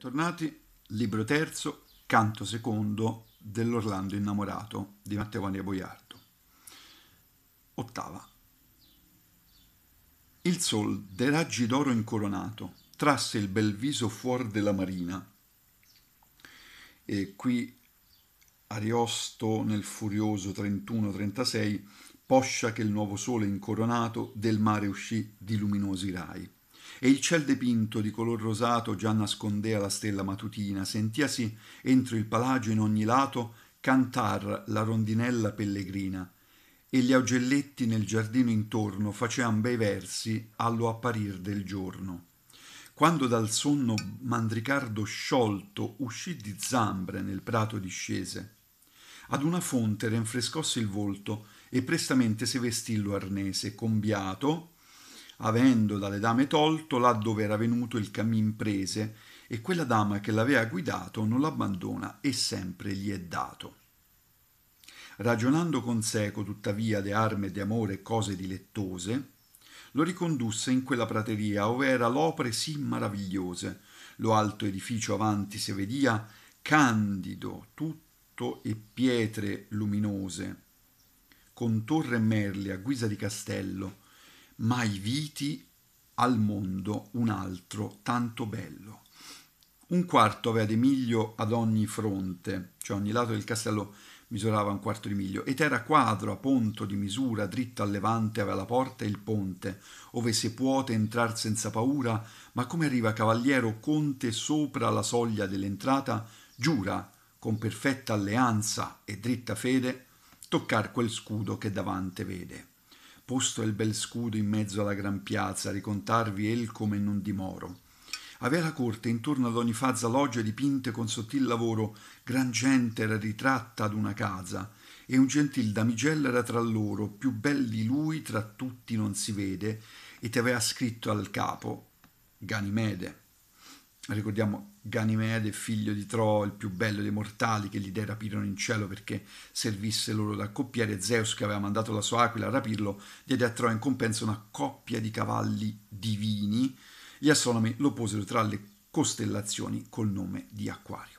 bentornati. Libro terzo, canto secondo dell'Orlando innamorato di Matteo Maria Boiardo. Ottava. Il sol dei raggi d'oro incoronato trasse il bel viso fuor della marina. E qui Ariosto nel furioso 31-36 poscia che il nuovo sole incoronato del mare uscì di luminosi rai e il ciel depinto di color rosato già nascondea la stella matutina, sentiasi entro il palagio in ogni lato cantar la rondinella pellegrina, e gli augelletti nel giardino intorno facean bei versi allo apparir del giorno. Quando dal sonno Mandricardo sciolto uscì di zambre nel prato discese, ad una fonte rinfrescossi il volto e prestamente si vestì lo arnese, combiato, avendo dalle dame tolto là dove era venuto il cammin prese, e quella dama che l'avea guidato non l'abbandona e sempre gli è dato. Ragionando con seco tuttavia de arme, de amore e cose dilettose, lo ricondusse in quella prateria ove era l'opere sì maravigliose, lo alto edificio avanti si vedia, candido tutto e pietre luminose, con torre e merli a guisa di castello, mai viti al mondo un altro tanto bello. Un quarto aveva di miglio ad ogni fronte, cioè ogni lato del castello misurava un quarto di miglio, ed era quadro a ponto di misura, dritto al levante aveva la porta e il ponte, ove si puote entrar senza paura, ma come arriva cavaliero conte sopra la soglia dell'entrata, giura, con perfetta alleanza e dritta fede, toccar quel scudo che davante vede posto il bel scudo in mezzo alla gran piazza, ricontarvi el come non dimoro. Avea la corte intorno ad ogni fazza logge dipinte con sottil lavoro, gran gente era ritratta ad una casa, e un gentil damigella era tra loro, più bel di lui tra tutti non si vede, e ti aveva scritto al capo Ganimede. Ricordiamo Ganimede, figlio di Tro, il più bello dei mortali che gli dei rapirono in cielo perché servisse loro da coppiere, Zeus che aveva mandato la sua aquila a rapirlo, diede a Tro in compenso una coppia di cavalli divini. Gli astronomi lo posero tra le costellazioni col nome di Acquario.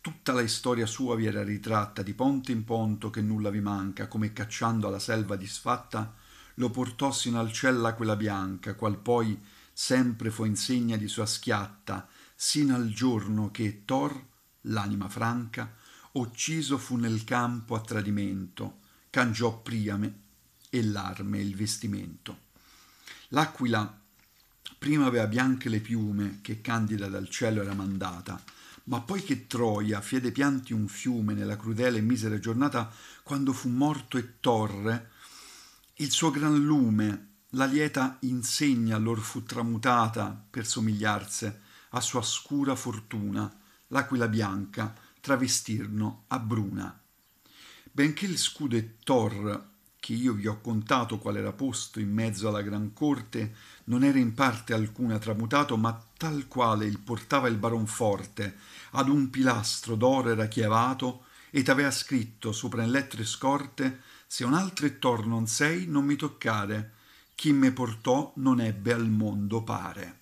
Tutta la storia sua vi era ritratta di ponte in ponto che nulla vi manca, come cacciando alla selva disfatta lo portò sino al cielo quella bianca, qual poi sempre fu insegna di sua schiatta, sino al giorno che Thor, l'anima franca, ucciso fu nel campo a tradimento, cangiò Priame e l'arme e il vestimento. L'aquila prima aveva bianche le piume che candida dal cielo era mandata, ma poi che Troia fiede pianti un fiume nella crudele e misera giornata, quando fu morto e torre, il suo gran lume, la lieta insegna lor fu tramutata per somigliarse a sua scura fortuna, l'aquila bianca, travestirno a bruna. Benché il scudo e Thor, che io vi ho contato qual era posto in mezzo alla gran corte, non era in parte alcuna tramutato, ma tal quale il portava il baron forte, ad un pilastro d'oro era chiavato, ed avea scritto sopra in lettere scorte se un altro e Thor non sei non mi toccare chi me portò non ebbe al mondo pare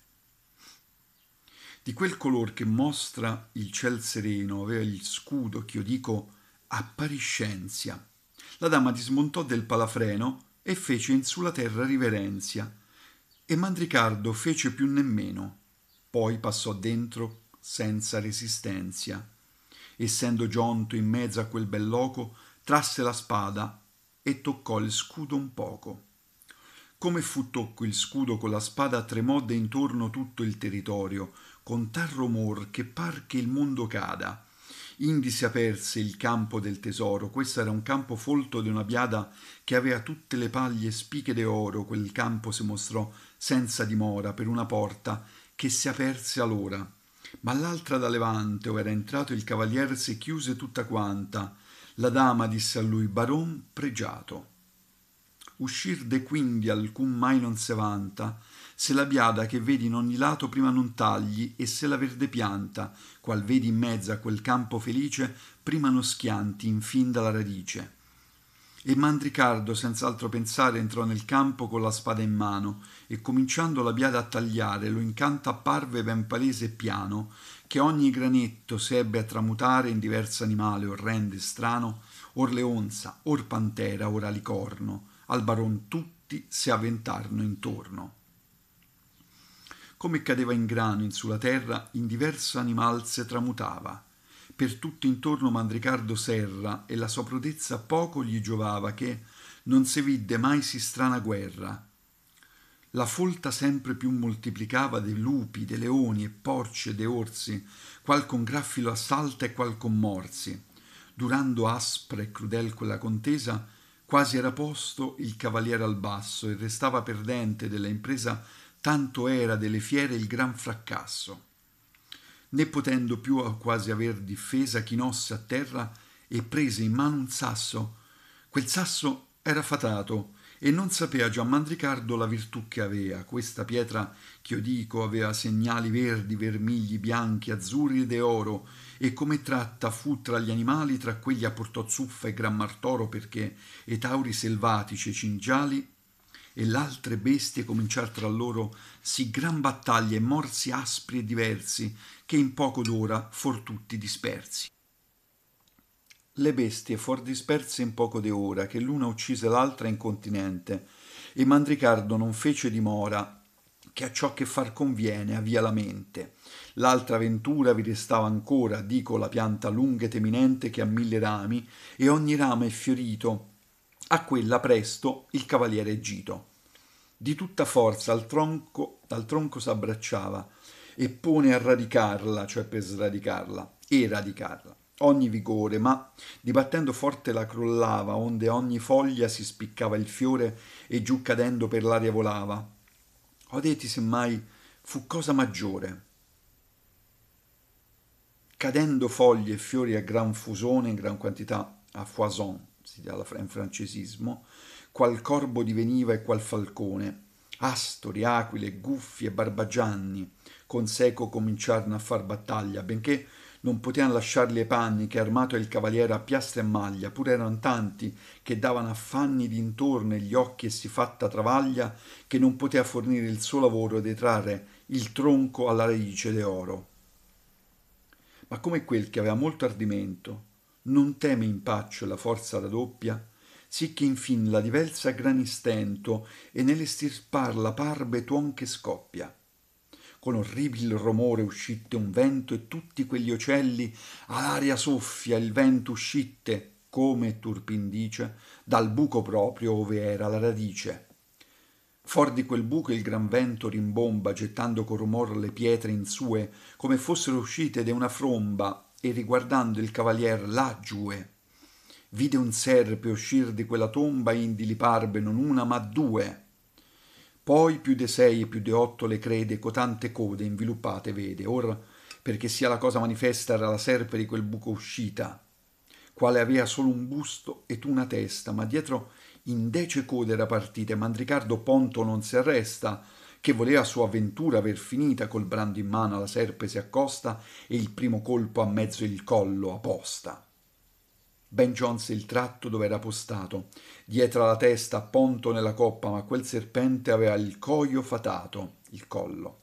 di quel color che mostra il ciel sereno, aveva il scudo che io dico appariscenzia. La dama dismontò del palafreno e fece in sulla terra riverenzia, e Mandricardo fece più nemmeno, poi passò dentro senza resistenza. Essendo giunto in mezzo a quel bel loco, trasse la spada e toccò il scudo un poco. Come fu tocco il scudo con la spada, tremò d'intorno tutto il territorio, con tal romor che par che il mondo cada. Indi si aperse il campo del tesoro, questo era un campo folto di una biada che aveva tutte le paglie spiche d'oro, quel campo si mostrò senza dimora per una porta che si aperse allora. Ma l'altra da levante, ove era entrato il cavalier, si chiuse tutta quanta. La dama disse a lui, Baron pregiato. Uscir de quindi alcun mai non se vanta, se la biada che vedi in ogni lato prima non tagli, e se la verde pianta, qual vedi in mezzo a quel campo felice, prima non schianti infin dalla radice. E Mandricardo, senz'altro pensare, entrò nel campo con la spada in mano, e cominciando la biada a tagliare, lo incanto apparve ben palese e piano, che ogni granetto sebbe a tramutare in diverso animale orrendo e strano, or leonza, or pantera, or alicorno, al baron tutti si avventarono intorno come cadeva in grano in sulla terra, in diverso animal se tramutava. Per tutto intorno Mandricardo serra e la sua prodezza poco gli giovava che non si vidde mai si strana guerra. La folta sempre più moltiplicava de lupi, de leoni e porci e de orsi, qual con graffi lo assalta e qual con morsi. Durando aspra e crudel quella contesa, quasi era posto il cavaliere al basso e restava perdente della impresa tanto era delle fiere il gran fracasso, né potendo più quasi aver difesa chinosse a terra e prese in mano un sasso. Quel sasso era fatato e non sapea già Mandricardo la virtù che aveva. Questa pietra, che io dico, aveva segnali verdi, vermigli, bianchi, azzurri ed oro, e come tratta fu tra gli animali, tra quelli a apportò zuffa e gran martoro perché e tauri selvatici e cingiali e l'altre bestie cominciar tra loro sì gran battaglia e morsi aspri e diversi che in poco d'ora for tutti dispersi. Le bestie fuor disperse in poco d'ora che l'una uccise l'altra incontinente e Mandricardo non fece dimora, che a ciò che far conviene avvia la mente. L'altra ventura vi restava ancora, dico la pianta lunga e teminente che ha mille rami, e ogni rame è fiorito a quella presto il cavaliere Gito. Di tutta forza al tronco, al tronco s'abbracciava e pone a radicarla, cioè per sradicarla, e radicarla, ogni vigore, ma dibattendo forte la crollava, onde ogni foglia si spiccava il fiore e giù cadendo per l'aria volava. Odeti semmai fu cosa maggiore. Cadendo foglie e fiori a gran fusone, in gran quantità, a foison si in francesismo, qual corbo diveniva e qual falcone, astori, aquile, guffi e barbagianni, con seco cominciarono a far battaglia, benché non potean lasciarli ai panni che armato il cavaliere a piastre e maglia, pur erano tanti che davano affanni d'intorno e gli occhi e si fatta travaglia che non potea fornire il suo lavoro di trarre il tronco alla radice d'oro. Ma come quel che aveva molto ardimento non teme impaccio paccio la forza raddoppia sicché infin la diversa gran istento e nell'estirpar la parve tuon che scoppia con orribil romore uscitte un vento e tutti quegli ocelli all'aria soffia il vento uscitte come turpin dice dal buco proprio ove era la radice for di quel buco il gran vento rimbomba gettando con rumor le pietre in sue come fossero uscite de una fromba e riguardando il cavalier laggiue vide un serpe uscir di quella tomba e indiliparbe non una ma due poi più de sei e più de otto le crede cotante code inviluppate vede or perché sia la cosa manifesta era la serpe di quel buco uscita quale avea solo un busto ed una testa ma dietro in dece code era partita e mandricardo ponto non si arresta che voleva sua avventura aver finita col brando in mano alla serpe si accosta e il primo colpo a mezzo il collo apposta. Ben giunse il tratto dove era postato, dietro alla testa, ponto nella coppa, ma quel serpente aveva il coio fatato, il collo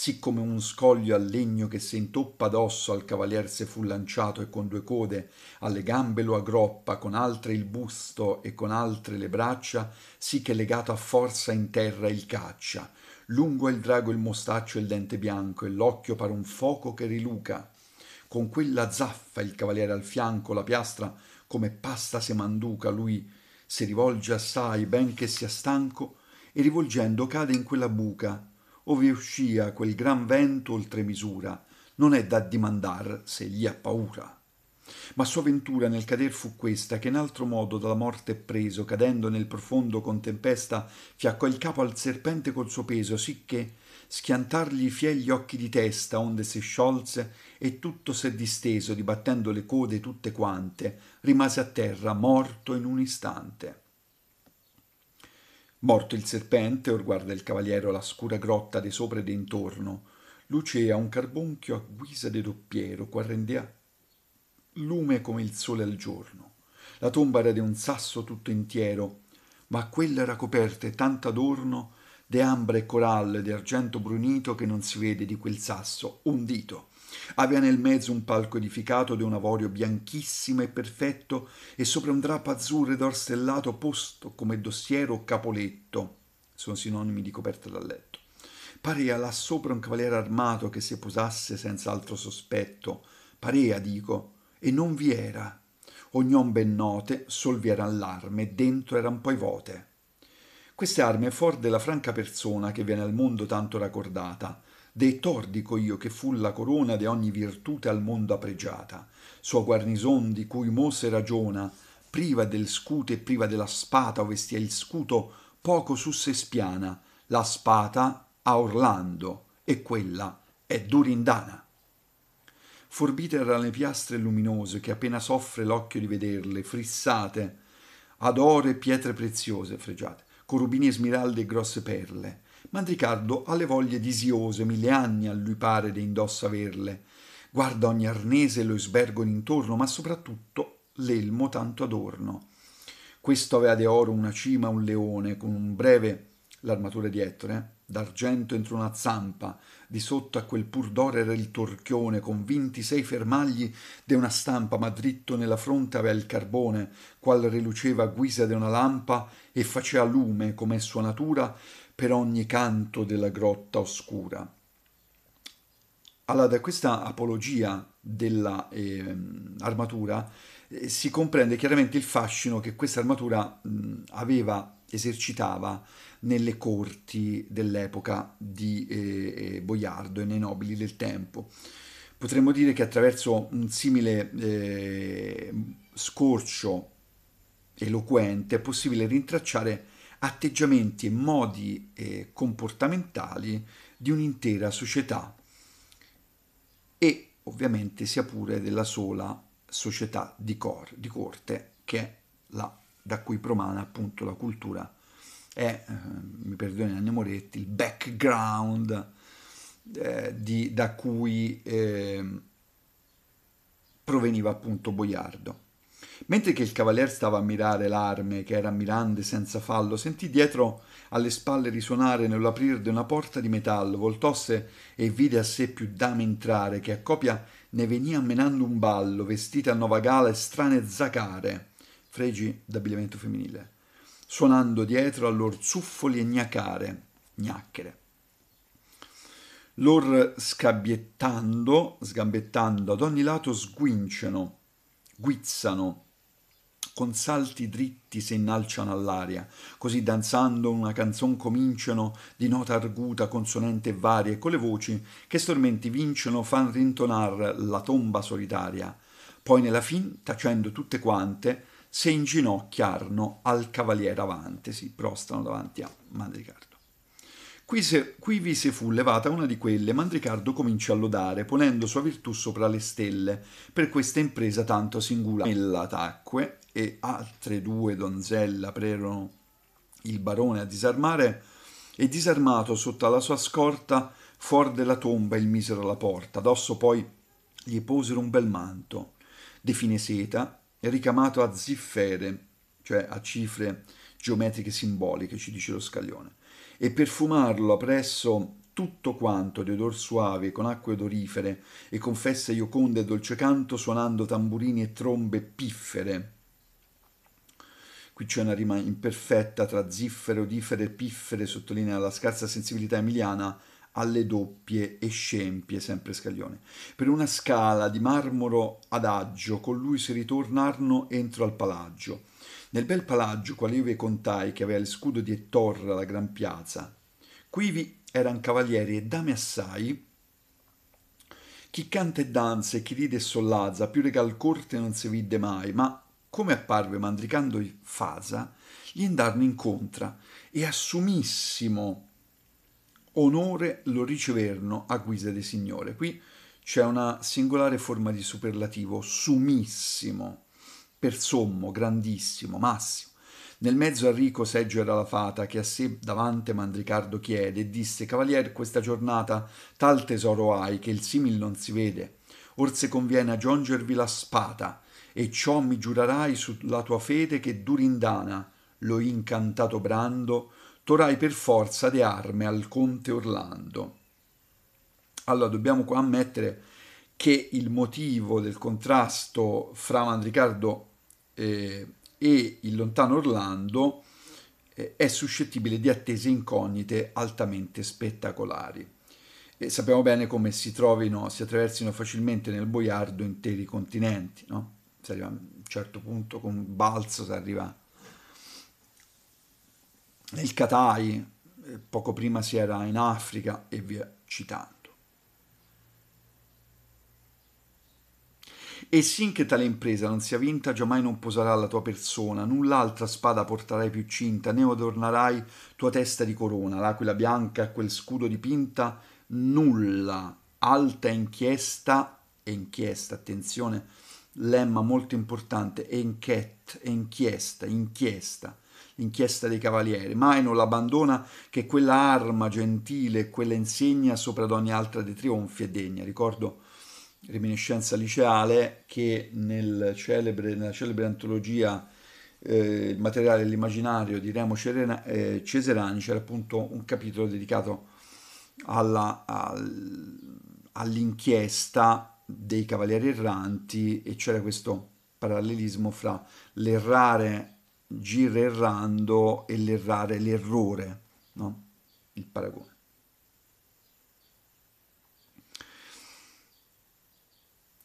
siccome un scoglio a legno che se intoppa addosso al cavalier se fu lanciato e con due code, alle gambe lo aggroppa con altre il busto e con altre le braccia, sì che legato a forza in terra il caccia. Lungo è il drago il mostaccio e il dente bianco, e l'occhio par un foco che riluca. Con quella zaffa il cavaliere al fianco, la piastra come pasta se manduca, lui si rivolge assai, ben che sia stanco, e rivolgendo cade in quella buca, ove uscia quel gran vento oltre misura, non è da dimandar se gli ha paura. Ma sua ventura nel cader fu questa, che in altro modo dalla morte preso, cadendo nel profondo con tempesta, fiaccò il capo al serpente col suo peso, sicché schiantargli fie gli occhi di testa, onde si sciolse e tutto s'è disteso, dibattendo le code tutte quante, rimase a terra, morto in un istante. Morto il serpente, or guarda il cavaliero la scura grotta di sopra e d'intorno. intorno, lucea un carbonchio a guisa de doppiero, qu'arrendea lume come il sole al giorno. La tomba era di un sasso tutto intiero, ma quella era coperta e tanto adorno de ambra e coralle, de argento brunito, che non si vede di quel sasso un dito. Aveva nel mezzo un palco edificato di un avorio bianchissimo e perfetto e sopra un drappo azzurro ed orstellato posto come dossiero o capoletto. Sono sinonimi di coperta da letto. Parea là sopra un cavaliere armato che si posasse senza altro sospetto. Parea, dico, e non vi era. Ognon ben note, era all'arme, dentro eran poi vote. Queste arme è fuor della franca persona che viene al mondo tanto raccordata, dei tor dico io che fu la corona de ogni virtute al mondo apregiata sua guarnison di cui mo ragiona priva del scuto e priva della spata ovestia il scuto poco su se spiana la spata a orlando e quella è durindana forbite erano le piastre luminose che appena soffre l'occhio di vederle frissate ad ore e pietre preziose fregiate con rubini e smiralde e grosse perle Mandricardo ha le voglie disiose, mille anni a lui pare di indosso averle. Guarda ogni arnese e lo sbergono intorno, ma soprattutto l'elmo tanto adorno. Questo aveva di oro una cima un leone, con un breve, l'armatura di Ettore, eh? d'argento entro una zampa, di sotto a quel pur d'oro era il torchione, con ventisei fermagli de una stampa, ma dritto nella fronte avea il carbone, qual riluceva a guisa di una lampa e facea lume, come è sua natura, per ogni canto della grotta oscura. Allora, da questa apologia dell'armatura ehm, eh, eh, si comprende chiaramente il fascino che questa armatura mh, aveva, esercitava nelle corti dell'epoca di eh, eh Boiardo e nei nobili del tempo. Potremmo dire che attraverso un simile eh, scorcio eloquente è possibile rintracciare atteggiamenti e modi eh, comportamentali di un'intera società e ovviamente sia pure della sola società di, cor, di corte che è la, da cui promana appunto la cultura è, eh, mi perdoni Anna Moretti, il background eh, di, da cui ehm, proveniva appunto Boiardo. Mentre che il cavalier stava a mirare l'arme, che era mirante senza fallo, sentì dietro alle spalle risuonare nell'aprir una porta di metallo, voltosse e vide a sé più dame entrare, che a copia ne venia menando un ballo, vestite a nuova gala e strane zacare, fregi d'abbigliamento femminile, suonando dietro a lor zuffoli e gnacare, gnacchere lor sgabbiettando, sgambettando ad ogni lato sguinciano, guizzano, con salti dritti si innalciano all'aria, così danzando una canzon cominciano di nota arguta, consonante e varie, con le voci che stormenti vincono fan rintonar la tomba solitaria. Poi nella fin, tacendo tutte quante, se inginocchiarono al cavaliere avanti, si prostrano davanti a Mandricardo. Qui, se, qui vi si fu levata una di quelle, Mandricardo comincia a lodare, ponendo sua virtù sopra le stelle, per questa impresa tanto singolare. Ella tacque e altre due donzelle aprirono il barone a disarmare e disarmato sotto la sua scorta fuor della tomba il misero alla porta, Adosso poi gli posero un bel manto di fine seta ricamato a ziffere, cioè a cifre geometriche simboliche, ci dice lo scaglione, e per fumarlo appresso tutto quanto di odor suave, con acque odorifere, e con feste ioconde e dolce canto, suonando tamburini e trombe piffere, Qui c'è una rima imperfetta tra ziffere, odifere piffere, sottolinea la scarsa sensibilità emiliana alle doppie e scempie, sempre scaglione. Per una scala di marmoro adagio, con lui si ritornarono entro al palaggio. Nel bel palaggio, quale io vi contai, che aveva il scudo di Ettorra la gran piazza, quivi eran cavalieri e dame assai, chi canta e danza e chi ride e sollazza, più regal corte non si vide mai, ma come apparve mandricando Fasa, gli andarono incontra e assumissimo onore lo riceverno a guisa di signore. Qui c'è una singolare forma di superlativo, sumissimo, per sommo, grandissimo, massimo. Nel mezzo a Rico seggio era la fata, che a sé davanti Mandricardo chiede e disse Cavalier, questa giornata tal tesoro hai che il simil non si vede. Or conviene aggiungervi la spada, e ciò mi giurerai sulla tua fede che Durindana, lo incantato brando, torai per forza de arme al conte Orlando. Allora dobbiamo qua ammettere che il motivo del contrasto fra Mandricardo eh, e il lontano Orlando eh, è suscettibile di attese incognite altamente spettacolari. E sappiamo bene come si trovino, si attraversino facilmente nel boiardo interi continenti, no? si arriva a un certo punto con un balzo, si arriva nel Katai, eh, poco prima si era in Africa e via citando. E sin che tale impresa non sia vinta, giammai non poserà la tua persona, null'altra spada porterai più cinta, né adornerai tua testa di corona, l'aquila bianca a quel scudo dipinta, nulla, alta inchiesta, e inchiesta, attenzione, lemma molto importante, enquête, inchiesta, inchiesta, l'inchiesta dei cavalieri. Mai non l'abbandona che quella arma gentile, quella insegna sopra ad ogni altra dei trionfi è degna. Ricordo, reminiscenza liceale, che nel celebre, nella celebre antologia eh, Il materiale e l'immaginario di Remo Cerena, eh, Ceserani c'era appunto un capitolo dedicato alla, al, all'inchiesta dei Cavalieri Erranti e c'era questo parallelismo fra l'errare gira errando e l'errare l'errore, no? il paragone.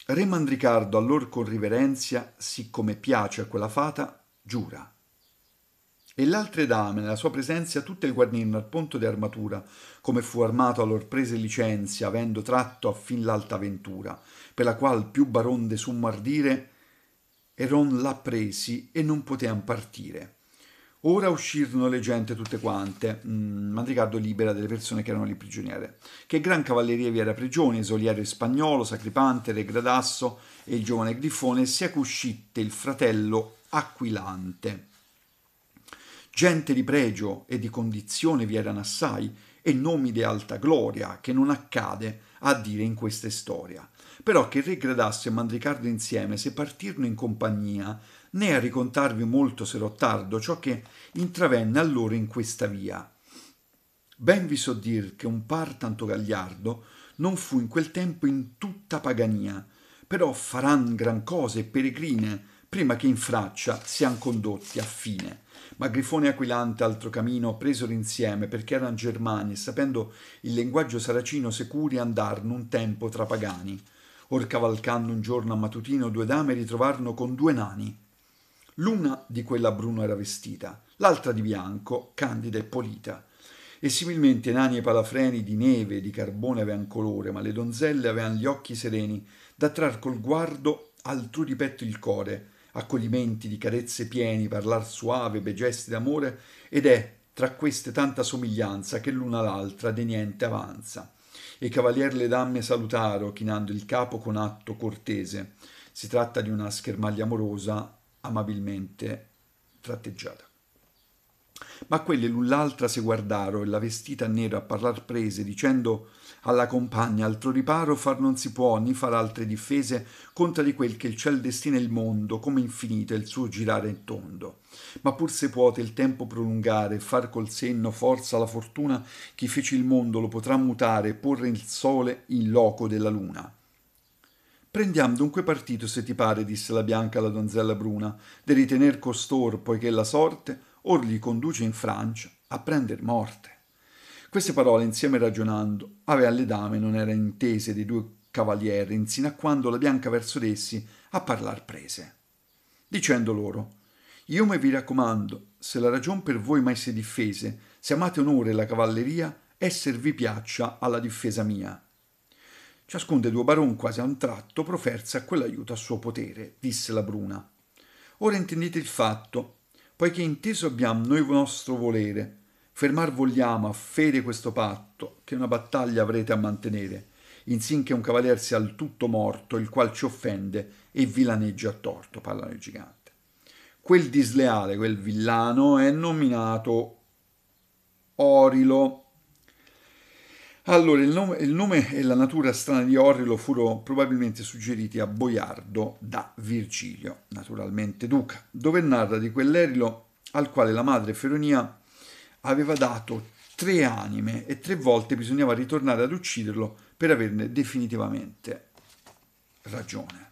Re Mandricardo allora con riverenzia, siccome piace a quella fata, giura e l'altre dame, nella sua presenza, tutte il guarnirono al punto di armatura, come fu armato allor prese licenzia, avendo tratto a fin l'alta ventura, per la qual più baronde summo ardire, Eron l'ha presi e non potean partire. Ora uscirono le gente tutte quante, mm, Mandricardo libera delle persone che erano lì prigioniere. Che gran cavalleria vi era prigione, esoliere Spagnolo, Sacripante, Re Gradasso e il giovane Grifone, sia che uscitte il fratello Aquilante Gente di pregio e di condizione vi erano assai, e nomi di alta gloria, che non accade a dire in questa storia. Però che re Gradasso e Mandricardo insieme, se partirono in compagnia, né a ricontarvi molto se tardo ciò che intravenne allora in questa via. Ben vi so dir che un par tanto gagliardo non fu in quel tempo in tutta Pagania, però faran gran cose peregrine, prima che in Fraccia siano condotti a fine. Ma Grifone e Aquilante, altro camino, presero insieme perché erano germani e sapendo il linguaggio saracino securi andarono un tempo tra pagani. Or cavalcando un giorno a Matutino due dame ritrovarono con due nani. L'una di quella bruna era vestita, l'altra di bianco, candida e polita. E similmente nani e palafreni di neve e di carbone avean colore, ma le donzelle avean gli occhi sereni, da trar col guardo altrui petto il core, accoglimenti di carezze pieni, parlar suave, bei gesti d'amore, ed è tra queste tanta somiglianza che l'una all'altra de niente avanza. E cavalier le damme salutaro, chinando il capo con atto cortese. Si tratta di una schermaglia amorosa, amabilmente tratteggiata. Ma quelle l'un l'altra se guardaro e la vestita nera a parlar prese, dicendo alla compagna altro riparo far non si può né far altre difese contra di quel che il ciel destina il mondo come infinito è il suo girare in tondo ma pur se puote il tempo prolungare far col senno forza la fortuna chi fece il mondo lo potrà mutare porre il sole in loco della luna Prendiam dunque partito se ti pare, disse la bianca alla donzella bruna, di ritener costor, poiché la sorte or li conduce in Francia a prender morte. Queste parole, insieme ragionando, avea le dame non era intese dei due cavalieri, insino a quando la bianca verso d'essi a parlar prese, dicendo loro, io me vi raccomando, se la ragion per voi mai si difese, se amate onore la cavalleria, esser vi piaccia alla difesa mia. Ciascun dei due baron quasi a un tratto proferse a quell'aiuto a suo potere, disse la Bruna. Ora intendete il fatto, poiché inteso abbiamo noi vostro volere, fermar vogliamo a fede questo patto, che una battaglia avrete a mantenere, insinché un cavalier sia al tutto morto, il qual ci offende e vilaneggia a torto, parlano i giganti. Quel disleale, quel villano, è nominato Orilo, allora, il nome, il nome, e la natura strana di Orrilo furono probabilmente suggeriti a Boiardo da Virgilio, naturalmente duca, dove narra di quell'erilo al quale la madre Feronia aveva dato tre anime e tre volte bisognava ritornare ad ucciderlo per averne definitivamente ragione.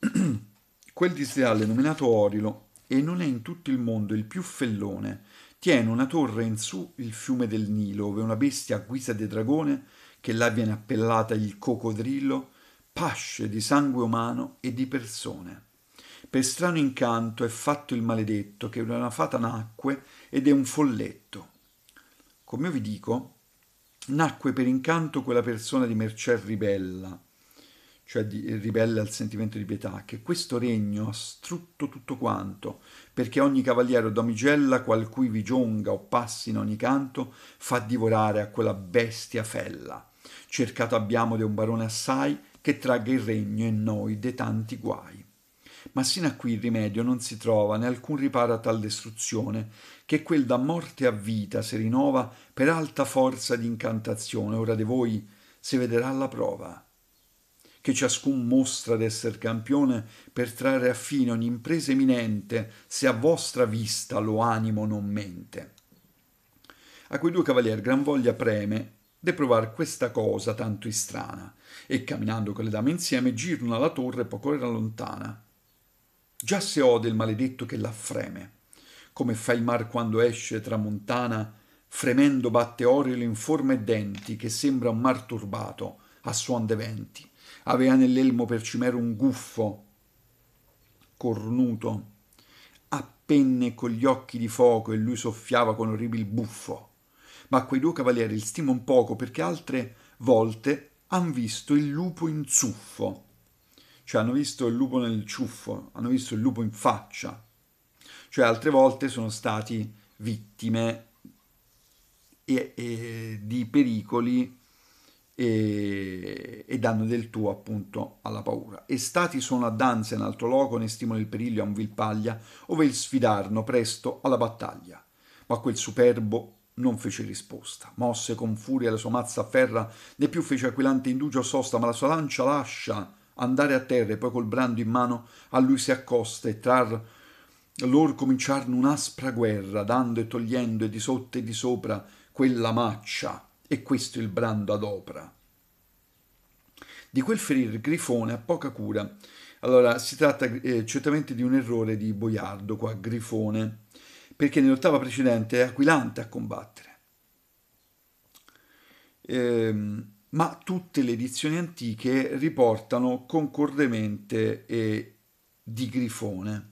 Quel disreale nominato Orilo, e non è in tutto il mondo il più fellone, tiene una torre in su il fiume del Nilo, ove una bestia a guisa di dragone, che là viene appellata il coccodrillo, pasce di sangue umano e di persone. Per strano incanto è fatto il maledetto, che una fata nacque ed è un folletto. Come io vi dico, nacque per incanto quella persona di mercè ribella, cioè di, ribelle al sentimento di pietà, che questo regno ha strutto tutto quanto, perché ogni cavaliere o damigella, qual cui vi gionga o passi in ogni canto, fa divorare a quella bestia fella. Cercato abbiamo di un barone assai, che tragga il regno e noi de tanti guai. Ma sino a qui il rimedio non si trova né alcun riparo a tal destruzione, che quel da morte a vita si rinnova per alta forza d'incantazione, ora di voi si vederà la prova che ciascun mostra d'esser campione per trarre a fine ogni impresa eminente, se a vostra vista lo animo non mente. A quei due cavalier gran voglia preme de provar questa cosa tanto istrana, e camminando con le dame insieme girano alla torre poco era lontana. Già se ode il maledetto che l'affreme, come fa il mar quando esce tramontana, fremendo batte orilo in forma e denti, che sembra un mar turbato a suon de venti aveva nell'elmo per cimero un guffo cornuto a penne con gli occhi di fuoco e lui soffiava con orribil buffo ma quei due cavalieri li stimo un poco perché altre volte hanno visto il lupo in zuffo cioè hanno visto il lupo nel ciuffo hanno visto il lupo in faccia cioè altre volte sono stati vittime e, e di pericoli e, e, danno del tuo appunto alla paura. E stati sono a danza in altro loco, ne stimolo il periglio a un vil paglia, ove il sfidarno presto alla battaglia. Ma quel superbo non fece risposta, mosse con furia la sua mazza a ferra, né più fece aquilante indugio a sosta, ma la sua lancia lascia andare a terra e poi col brando in mano a lui si accosta e trar lor cominciarono un'aspra guerra, dando e togliendo e di sotto e di sopra quella maccia e questo il brando ad opera. Di quel ferir Grifone ha poca cura. Allora, si tratta eh, certamente di un errore di Boiardo qua, Grifone, perché nell'ottava precedente è Aquilante a combattere. Eh, ma tutte le edizioni antiche riportano concordemente eh, di Grifone.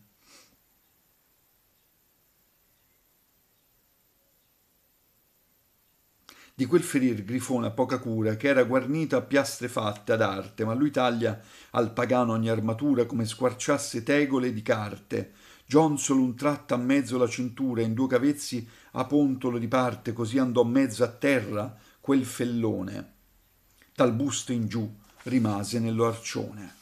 di quel ferir grifone a poca cura che era guarnito a piastre fatte ad arte, ma lui taglia al pagano ogni armatura come squarciasse tegole di carte. Gionzolo un tratto a mezzo la cintura, in due cavezzi a pontolo di parte, così andò mezzo a terra quel fellone. Dal busto in giù rimase nell'arcione.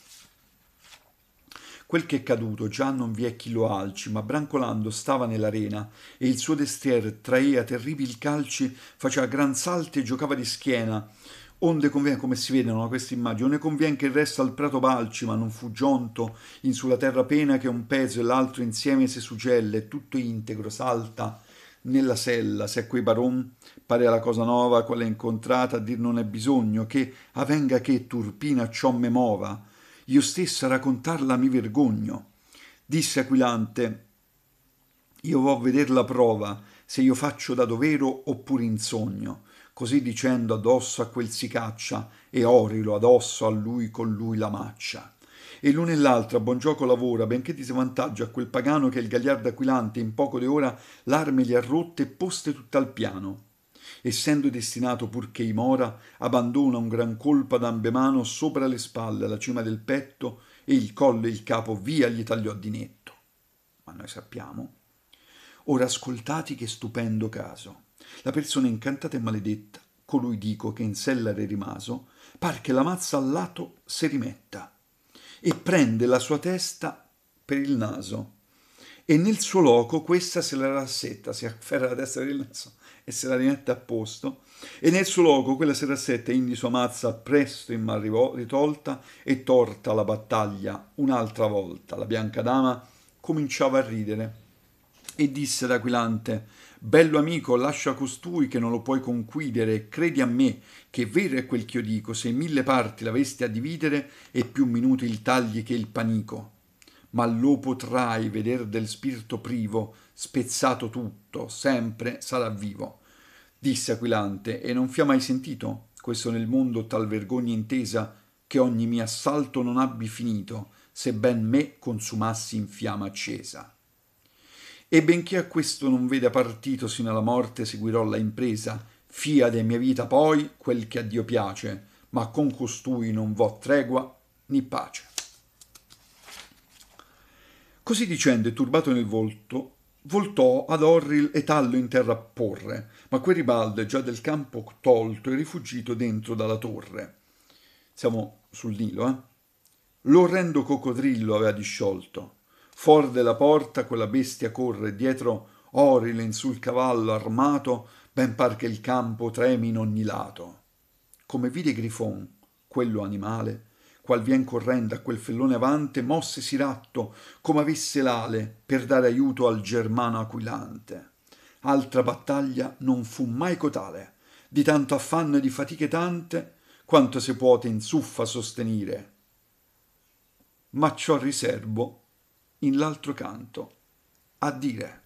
Quel che è caduto già non vi è chi lo alci, ma brancolando stava nell'arena e il suo destier traea terribili calci, faceva gran salti e giocava di schiena. Onde convien, come si vedono a questa immagine, onde convien che il resto al prato balci, ma non fu giunto in sulla terra pena che un pezzo e l'altro insieme si suggelle, tutto integro, salta nella sella, se a quei baron pare la cosa nova, qual è incontrata, a dir non è bisogno, che avenga che turpina ciò me mova, io stessa a raccontarla mi vergogno. Disse Aquilante, io vo veder la prova, se io faccio da dovero oppure in sogno. Così dicendo addosso a quel si caccia, e orilo addosso a lui con lui la maccia e l'uno e l'altro a buon gioco lavora, benché di svantaggio a quel pagano che il gagliardo aquilante in poco d'ora l'arme gli ha rotte e poste tutta al piano essendo destinato purché i mora, abbandona un gran colpo ad ambe mano sopra le spalle, la cima del petto e il collo e il capo via gli tagliò di netto. Ma noi sappiamo. Ora ascoltati che stupendo caso. La persona incantata e maledetta, colui dico che in sella è rimaso, par che la mazza al lato si rimetta e prende la sua testa per il naso e nel suo loco questa se la rassetta, si afferra la testa per il naso e se la rimette a posto, e nel suo luogo quella sera sette indi sua mazza presto in mal ritolta e torta la battaglia un'altra volta. La bianca dama cominciava a ridere e disse ad Aquilante Bello amico, lascia costui che non lo puoi conquidere, credi a me, che vero è quel che io dico, se in mille parti l'avesti a dividere, è più minuto il tagli che il panico. Ma lo potrai veder del spirito privo, spezzato tutto, sempre sarà vivo. Disse Aquilante, e non fia mai sentito, questo nel mondo tal vergogna intesa, che ogni mio assalto non abbi finito, se me consumassi in fiamma accesa. E benché a questo non veda partito sino alla morte, seguirò la impresa, fia de mia vita poi quel che a Dio piace, ma con costui non vo tregua né pace. Così dicendo e turbato nel volto, voltò ad Orril e Tallo interrapporre, ma Queribaldo è già del campo tolto e rifugito dentro dalla torre. Siamo sul Nilo, eh? L'orrendo coccodrillo aveva disciolto. Fuori della porta quella bestia corre dietro in sul cavallo armato, ben par che il campo tremi in ogni lato. Come vide Grifon, quello animale, qual vien correndo a quel fellone avante, mossesi ratto, come avesse l'ale, per dare aiuto al germano aquilante. Altra battaglia non fu mai cotale, di tanto affanno e di fatiche tante, quanto se puote in suffa sostenire. Ma ciò riserbo, in l'altro canto, a dire.